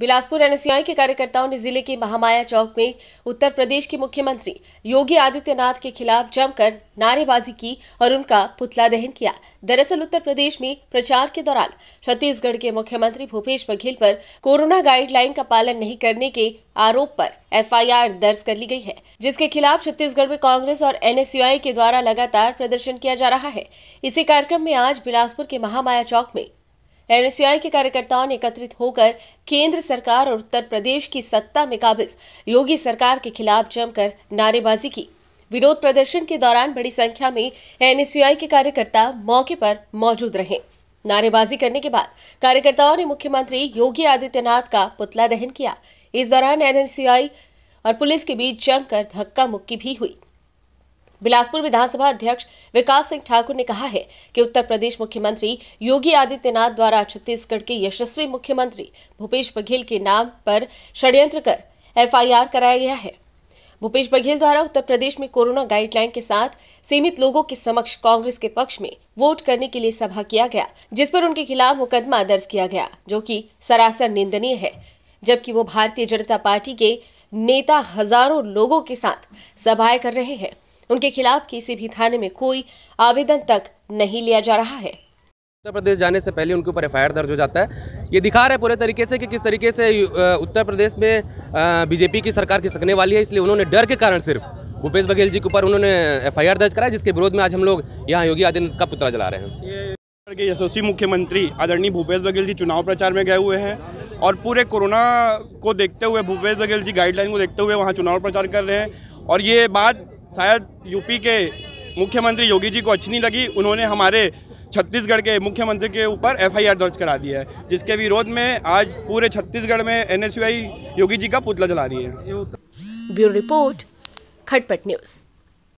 Bilaspur NSI के कार्यकर्ताओं ने जिले के महामाया चौक में उत्तर प्रदेश के मुख्यमंत्री योगी आदित्यनाथ के खिलाफ जमकर नारेबाजी की और उनका पुतला दहन किया दरअसल उत्तर प्रदेश में प्रचार के दौरान छत्तीसगढ़ के मुख्यमंत्री भूपेश बघेल पर कोरोना गाइडलाइन का पालन नहीं करने के आरोप पर एफआईआर दर्ज कर ली गई है जिसके खिलाफ छत्तीसगढ़ में कांग्रेस और एनएसयूआई के द्वारा लगातार प्रदर्शन किया जा रहा है इसी कार्यक्रम में आज बिलासपुर के महामाया चौक में एनएसयूआई के कार्यकर्ताओं ने एकत्रित होकर केंद्र सरकार और उत्तर प्रदेश की सत्ता में काबिज योगी सरकार के खिलाफ जमकर नारेबाजी की विरोध प्रदर्शन के दौरान बड़ी संख्या में एनएसयूआई के कार्यकर्ता मौके पर मौजूद रहे नारेबाजी करने के बाद कार्यकर्ताओं ने मुख्यमंत्री योगी आदित्यनाथ का पुतला दहन किया इस दौरान एनएसयूआई और पुलिस के बीच जमकर धक्का मुक्की भी हुई बिलासपुर विधानसभा अध्यक्ष विकास सिंह ठाकुर ने कहा है कि उत्तर प्रदेश मुख्यमंत्री योगी आदित्यनाथ द्वारा छत्तीसगढ़ के यशस्वी मुख्यमंत्री भूपेश बघेल के नाम पर षड्यंत्र कर एफआईआर कराया गया है भूपेश बघेल द्वारा उत्तर प्रदेश में कोरोना गाइडलाइन के साथ सीमित लोगों के समक्ष कांग्रेस के पक्ष में वोट करने के लिए सभा किया गया जिस पर उनके खिलाफ मुकदमा दर्ज किया गया जो कि सरासर निंदनीय है जबकि वो भारतीय जनता पार्टी के नेता हजारों लोगों के साथ सभाएं कर रहे हैं उनके खिलाफ किसी भी थाने में कोई आवेदन तक नहीं लिया जा रहा है उत्तर प्रदेश जाने से पहले उनके ऊपर एफ दर्ज हो जाता है ये दिखा रहा है पूरे तरीके से कि किस तरीके से उत्तर प्रदेश में बीजेपी की सरकार खिसकने वाली है इसलिए उन्होंने डर के कारण सिर्फ भूपेश बघेल जी के ऊपर उन्होंने एफ दर्ज कराया जिसके विरोध में आज हम लोग यहाँ योगी आदित्यनाथ का पुतला जला रहे हैं के यशस्वी मुख्यमंत्री आदरणीय भूपेश बघेल जी चुनाव प्रचार में गए हुए हैं और पूरे कोरोना को देखते हुए भूपेश बघेल जी गाइडलाइन को देखते हुए वहाँ चुनाव प्रचार कर रहे हैं और ये बात शायद यूपी के मुख्यमंत्री योगी जी को अच्छी नहीं लगी उन्होंने हमारे छत्तीसगढ़ के मुख्यमंत्री के ऊपर एफआईआर दर्ज करा दी है जिसके विरोध में आज पूरे छत्तीसगढ़ में एनएसयूआई योगी जी का पुतला जला रही है ब्यूरो रिपोर्ट खटपट न्यूज़